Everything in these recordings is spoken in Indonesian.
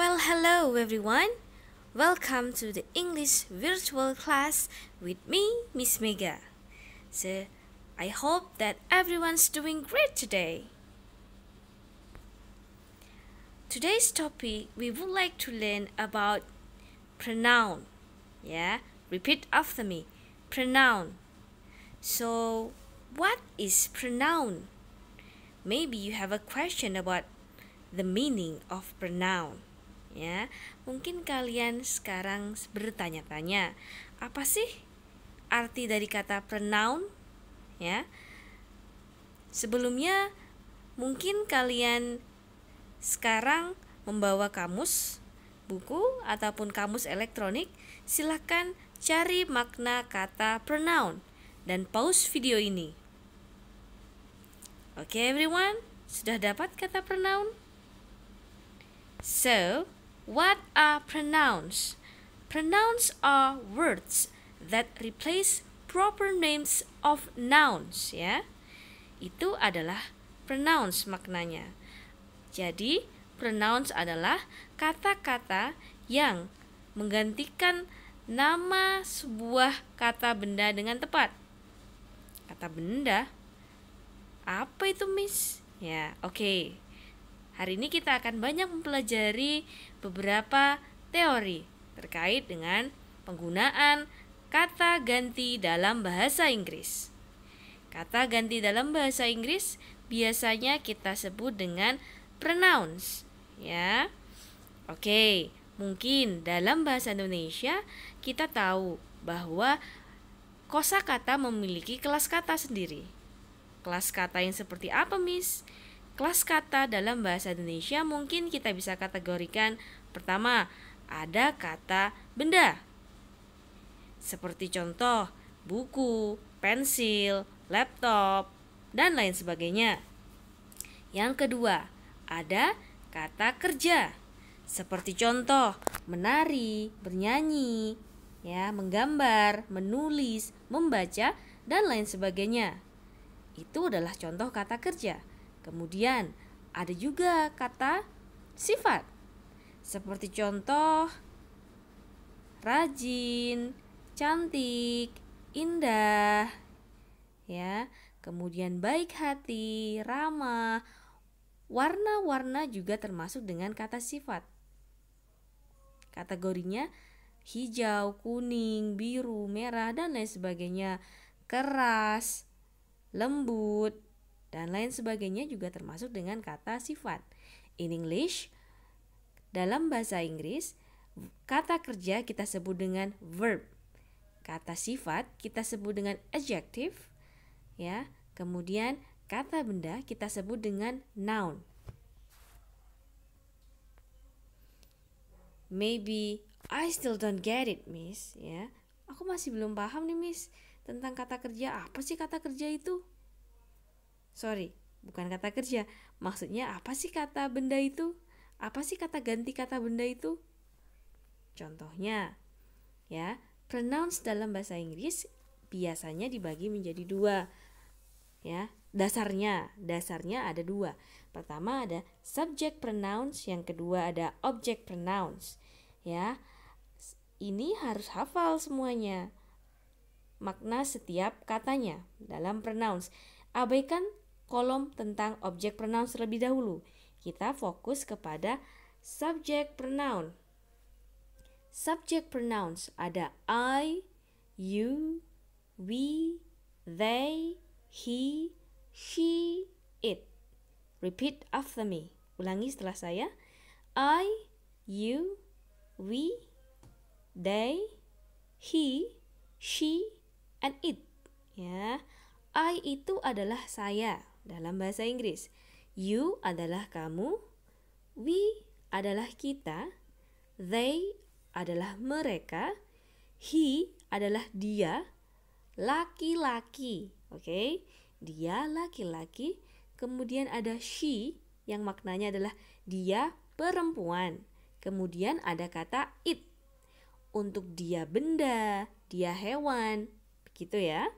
Well, hello everyone. Welcome to the English virtual class with me, Miss Mega. So, I hope that everyone's doing great today. Today's topic we would like to learn about pronoun. Yeah, repeat after me. Pronoun. So, what is pronoun? Maybe you have a question about the meaning of pronoun. ya. Mungkin kalian sekarang bertanya-tanya, apa sih arti dari kata pronoun? Ya. Sebelumnya mungkin kalian sekarang membawa kamus, buku ataupun kamus elektronik, silahkan cari makna kata pronoun dan pause video ini. Oke okay, everyone, sudah dapat kata pronoun? So, What are pronouns? Pronouns are words that replace proper names of nouns ya. Itu adalah pronouns maknanya. Jadi, pronouns adalah kata-kata yang menggantikan nama sebuah kata benda dengan tepat. Kata benda apa itu, Miss? Ya, oke. Okay. Hari ini kita akan banyak mempelajari beberapa teori terkait dengan penggunaan kata ganti dalam bahasa Inggris. Kata ganti dalam bahasa Inggris biasanya kita sebut dengan pronouns, ya. Oke, mungkin dalam bahasa Indonesia kita tahu bahwa kosakata memiliki kelas kata sendiri. Kelas kata yang seperti apa, Miss? kelas kata dalam bahasa Indonesia mungkin kita bisa kategorikan pertama ada kata benda seperti contoh buku, pensil, laptop, dan lain sebagainya. Yang kedua, ada kata kerja. Seperti contoh, menari, bernyanyi, ya, menggambar, menulis, membaca, dan lain sebagainya. Itu adalah contoh kata kerja. Kemudian ada juga kata sifat. Seperti contoh rajin, cantik, indah, ya. Kemudian baik hati, ramah. Warna-warna juga termasuk dengan kata sifat. Kategorinya hijau, kuning, biru, merah dan lain sebagainya. Keras, lembut, dan lain sebagainya juga termasuk dengan kata sifat. In English, dalam bahasa Inggris, kata kerja kita sebut dengan verb. Kata sifat kita sebut dengan adjective, ya. Kemudian kata benda kita sebut dengan noun. Maybe I still don't get it, Miss, ya. Aku masih belum paham nih, Miss, tentang kata kerja. Apa sih kata kerja itu? Sorry, bukan kata kerja. Maksudnya apa sih kata benda itu? Apa sih kata ganti kata benda itu? Contohnya, ya, pronounce dalam bahasa Inggris biasanya dibagi menjadi dua. Ya, dasarnya, dasarnya ada dua. Pertama ada subject pronouns, yang kedua ada object pronouns. Ya, ini harus hafal semuanya makna setiap katanya dalam pronouns. Abaikan kolom tentang objek pronoun terlebih dahulu. Kita fokus kepada subject pronoun. Subject pronouns ada I, you, we, they, he, she, it. Repeat after me. Ulangi setelah saya. I, you, we, they, he, she, and it. Ya. I itu adalah saya dalam bahasa Inggris. You adalah kamu, we adalah kita, they adalah mereka, he adalah dia, laki-laki. Oke, okay? dia laki-laki. Kemudian ada she yang maknanya adalah dia perempuan. Kemudian ada kata it untuk dia benda, dia hewan, begitu ya.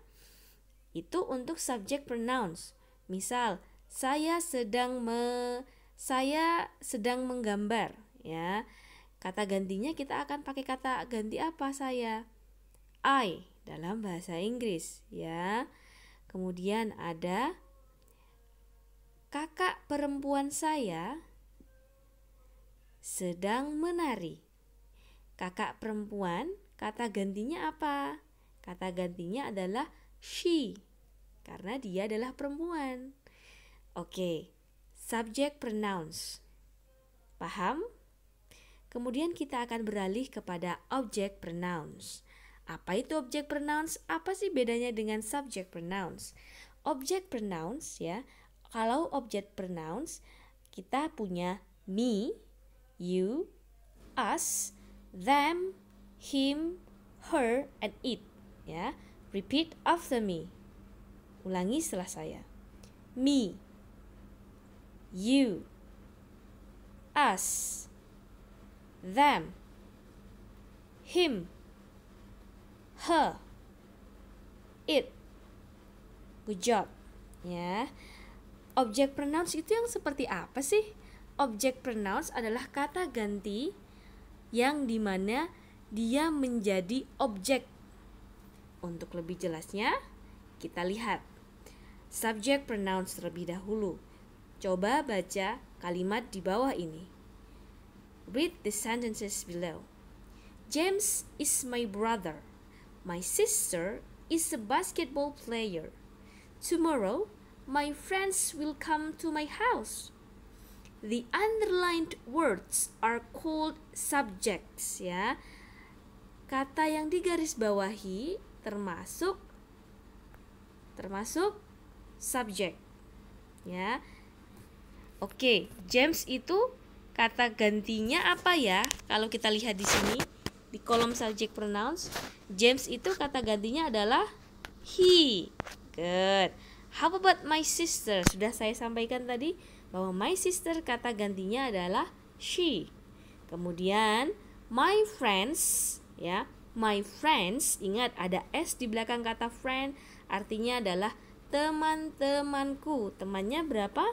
Itu untuk subject pronouns. Misal, saya sedang me, saya sedang menggambar, ya. Kata gantinya kita akan pakai kata ganti apa saya? I dalam bahasa Inggris, ya. Kemudian ada kakak perempuan saya sedang menari. Kakak perempuan, kata gantinya apa? Kata gantinya adalah she karena dia adalah perempuan. Oke, subject pronouns. Paham? Kemudian kita akan beralih kepada object pronouns. Apa itu object pronouns? Apa sih bedanya dengan subject pronouns? Object pronouns ya, kalau object pronouns kita punya me, you, us, them, him, her, and it ya. Repeat after me. Ulangi setelah saya. Me, you, us, them, him, her, it. Good job. Ya. Objek pronouns itu yang seperti apa sih? Objek pronouns adalah kata ganti yang dimana dia menjadi objek. Untuk lebih jelasnya, kita lihat subject pronoun terlebih dahulu. Coba baca kalimat di bawah ini. Read the sentences below. James is my brother. My sister is a basketball player. Tomorrow, my friends will come to my house. The underlined words are called subjects ya. Kata yang digaris bawahi termasuk termasuk subject. Ya. Oke, James itu kata gantinya apa ya? Kalau kita lihat di sini di kolom subject pronouns, James itu kata gantinya adalah he. Good. How about my sister? Sudah saya sampaikan tadi bahwa my sister kata gantinya adalah she. Kemudian my friends ya, my friends ingat ada s di belakang kata friend artinya adalah teman-temanku. Temannya berapa?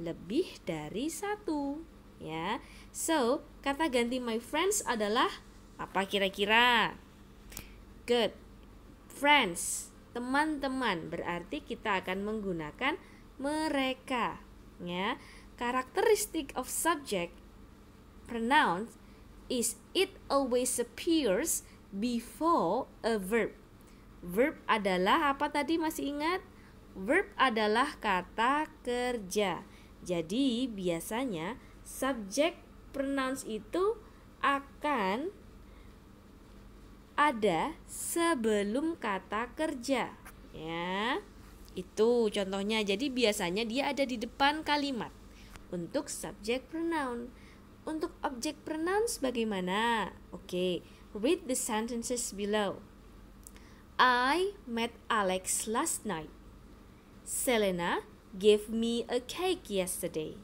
Lebih dari satu. Ya, so kata ganti my friends adalah apa kira-kira? Good, friends, teman-teman. Berarti kita akan menggunakan mereka. Ya, karakteristik of subject pronoun is it always appears before a verb. Verb adalah apa tadi masih ingat? Verb adalah kata kerja. Jadi biasanya subjek pronouns itu akan ada sebelum kata kerja. Ya. Itu contohnya. Jadi biasanya dia ada di depan kalimat untuk subjek pronoun. Untuk objek pronoun bagaimana? Oke, read the sentences below. I met Alex last night. Selena gave me a cake yesterday.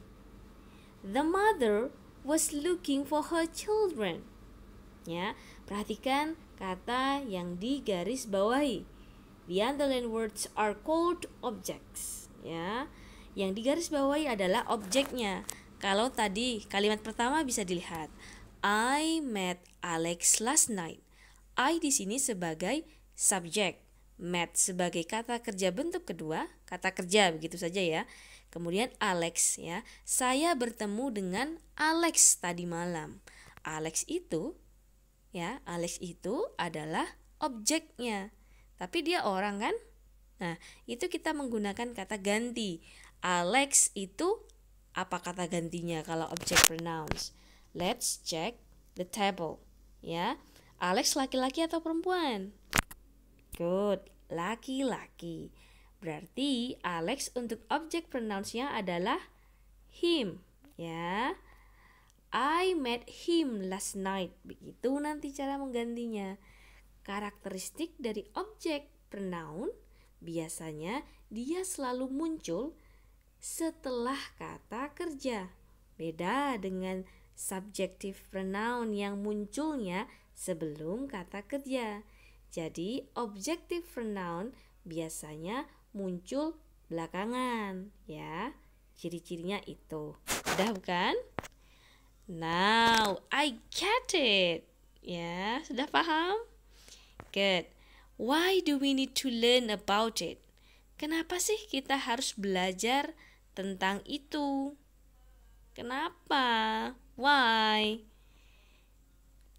The mother was looking for her children. Ya, perhatikan kata yang digaris bawahi. The underlined words are called objects. Ya, yang digaris bawahi adalah objeknya. Kalau tadi kalimat pertama bisa dilihat, I met Alex last night. I di sini sebagai subjek. Matt sebagai kata kerja bentuk kedua, kata kerja begitu saja ya. Kemudian Alex ya, saya bertemu dengan Alex tadi malam. Alex itu ya, Alex itu adalah objeknya. Tapi dia orang kan? Nah, itu kita menggunakan kata ganti. Alex itu apa kata gantinya kalau objek pronouns? Let's check the table. Ya. Alex laki-laki atau perempuan? Good, laki-laki. Berarti Alex untuk objek pronounsnya adalah him, ya. I met him last night. Begitu nanti cara menggantinya. Karakteristik dari objek pronoun biasanya dia selalu muncul setelah kata kerja. Beda dengan subjective pronoun yang munculnya sebelum kata kerja. Jadi, objektif pronoun biasanya muncul belakangan ya. Ciri-cirinya itu. sudah bukan? Now, I get it. Ya, sudah paham? Good. Why do we need to learn about it? Kenapa sih kita harus belajar tentang itu? Kenapa? Why?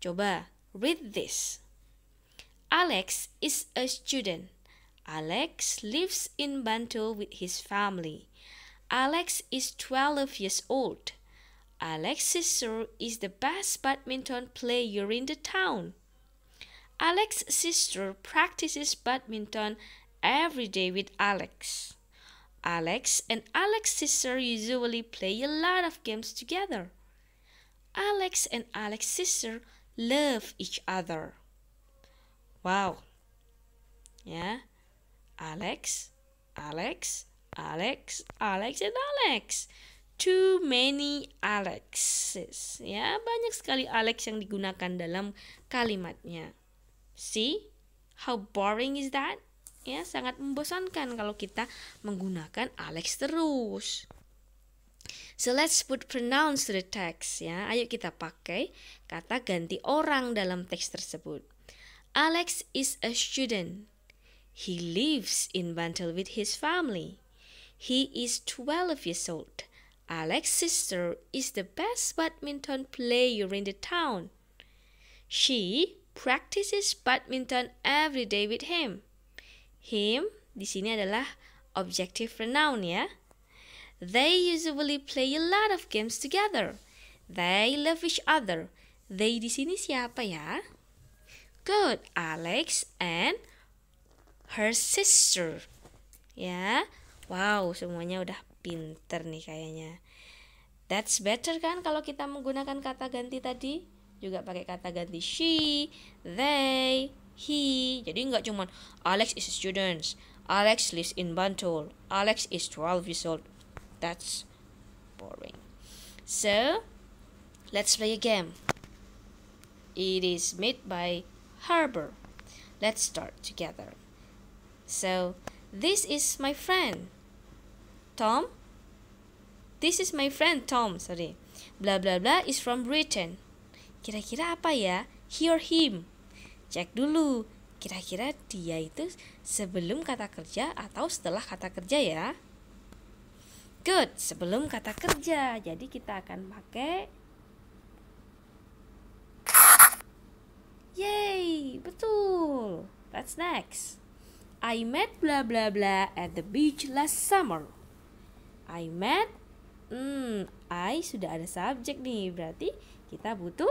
Coba read this. Alex is a student. Alex lives in Bantul with his family. Alex is 12 years old. Alex's sister is the best badminton player in the town. Alex's sister practices badminton every day with Alex. Alex and Alex's sister usually play a lot of games together. Alex and Alex's sister love each other. Wow. Ya. Alex, Alex, Alex, Alex, dan Alex. Too many Alexes. Ya, banyak sekali Alex yang digunakan dalam kalimatnya. See? How boring is that? Ya, sangat membosankan kalau kita menggunakan Alex terus. So let's put pronouns to the text ya. Ayo kita pakai kata ganti orang dalam teks tersebut. Alex is a student. He lives in Bantel with his family. He is 12 years old. Alex's sister is the best badminton player in the town. She practices badminton every day with him. Him di sini adalah objective pronoun ya. They usually play a lot of games together. They love each other. They di sini siapa ya? good. Alex and her sister. Ya. Wow, semuanya udah pinter nih kayaknya. That's better kan kalau kita menggunakan kata ganti tadi? Juga pakai kata ganti she, they, he. Jadi nggak cuma Alex is a student, Alex lives in Bantul, Alex is 12 years old. That's boring. So, let's play a game. It is made by harbor. Let's start together. So, this is my friend Tom. This is my friend Tom, sorry. Blah blah blah is from Britain. Kira-kira apa ya? He or him? Cek dulu. Kira-kira dia itu sebelum kata kerja atau setelah kata kerja ya? Good, sebelum kata kerja. Jadi kita akan pakai Yay, betul. That's next. I met bla bla bla at the beach last summer. I met Hmm, I sudah ada subjek nih, berarti kita butuh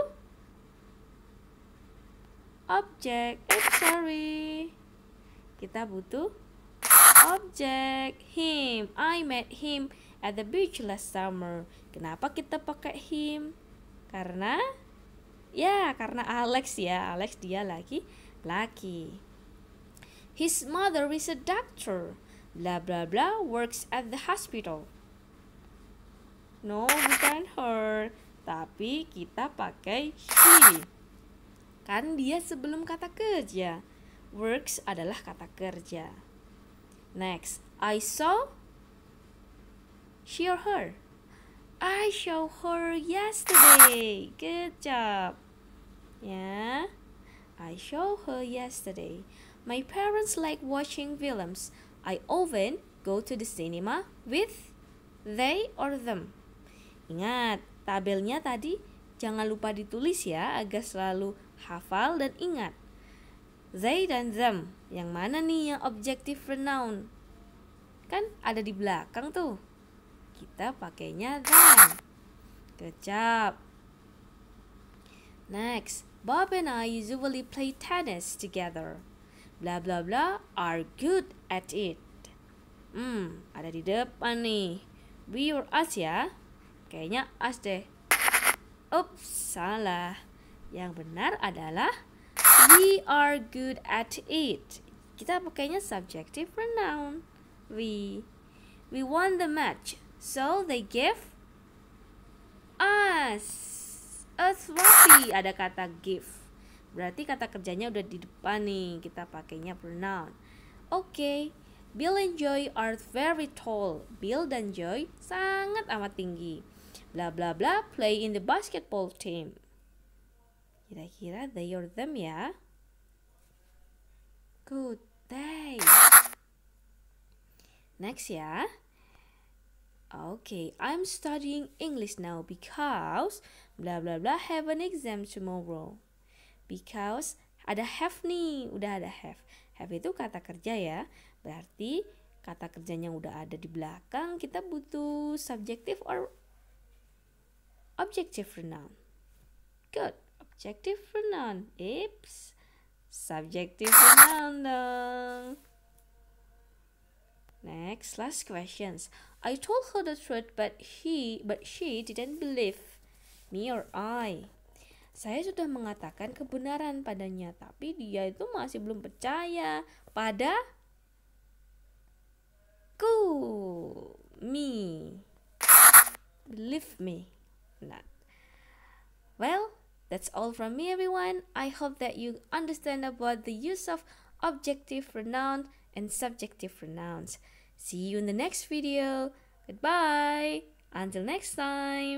objek. Oops, sorry. Kita butuh objek him. I met him at the beach last summer. Kenapa kita pakai him? Karena Ya, karena Alex ya, Alex dia lagi laki. His mother is a doctor. Bla bla bla works at the hospital. No, bukan her, tapi kita pakai she. Kan dia sebelum kata kerja. Works adalah kata kerja. Next, I saw she or her. I show her yesterday. Good job. Yeah. I show her yesterday. My parents like watching films. I often go to the cinema with they or them. Ingat, tabelnya tadi jangan lupa ditulis ya agar selalu hafal dan ingat. They dan them, yang mana nih yang objektif pronoun? Kan ada di belakang tuh kita pakainya than. Good job. Next, Bob and I usually play tennis together. Blah blah blah are good at it. Hmm, ada di depan nih. We or us ya? Kayaknya us deh. Ups, salah. Yang benar adalah we are good at it. Kita pakainya subjective pronoun. We. We won the match. So they give us a sloppy. Ada kata give. Berarti kata kerjanya udah di depan nih. Kita pakainya pronoun. Oke. Okay. Bill and Joy are very tall. Bill dan Joy sangat amat tinggi. Bla bla bla play in the basketball team. Kira-kira they or them ya. Good day. Next ya. Okay, I'm studying English now because bla bla bla have an exam tomorrow. Because ada have nih, udah ada have. Have itu kata kerja ya. Berarti kata kerjanya udah ada di belakang, kita butuh subjective or objective pronoun. Good. Objective pronoun. Oops, Subjective pronoun dong. Next, last questions. I told her the truth, but he, but she didn't believe me or I. Saya sudah mengatakan kebenaran padanya, tapi dia itu masih belum percaya pada ku me believe me not nah. well that's all from me everyone i hope that you understand about the use of objective pronoun and subjective pronouns See you in the next video. Goodbye. Until next time.